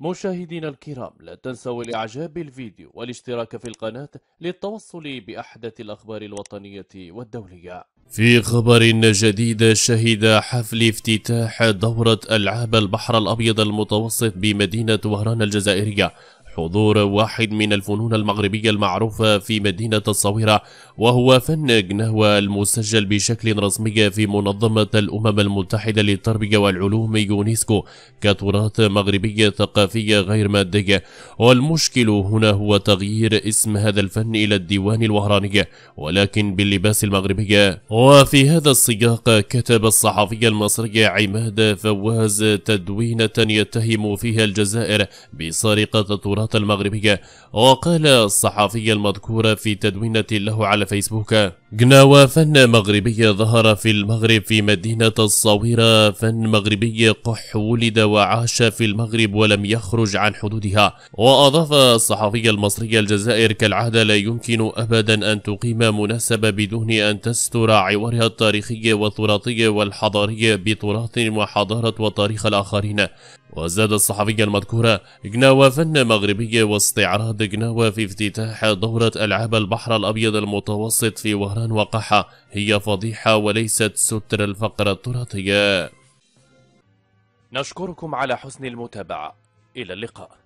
مشاهدينا الكرام لا تنسوا الإعجاب بالفيديو والاشتراك في القناة للتوصل بأحدث الأخبار الوطنية والدولية في خبر جديد شهد حفل افتتاح دورة ألعاب البحر الأبيض المتوسط بمدينة وهران الجزائرية حضور واحد من الفنون المغربية المعروفة في مدينة الصويرة وهو فن جنهوة المسجل بشكل رسمي في منظمة الأمم المتحدة للتربية والعلوم يونسكو كتراث مغربية ثقافية غير مادية والمشكل هنا هو تغيير اسم هذا الفن إلى الديوان الوهراني ولكن باللباس المغربي وفي هذا السياق كتب الصحفي المصري عماد فواز تدوينة يتهم فيها الجزائر بسرقة تراث القناة المغربية وقال الصحفي المذكور في تدوينة له على فيسبوك جناوى فن مغربي ظهر في المغرب في مدينة الصويرة فن مغربي قح ولد وعاش في المغرب ولم يخرج عن حدودها وأضاف الصحفي المصري الجزائر كالعادة لا يمكن أبدا أن تقيم مناسبة بدون أن تستر عوارها التاريخي والتراثي والحضاري بتراث وحضارة وتاريخ الآخرين وزاد الصحفي المذكورة جناوة فن مغربي واستعراض جناوة في افتتاح دورة ألعاب البحر الأبيض المتوسط في وهران وقحة هي فضيحة وليست ستر الفقرة التراثية نشكركم على حسن المتابعة إلى اللقاء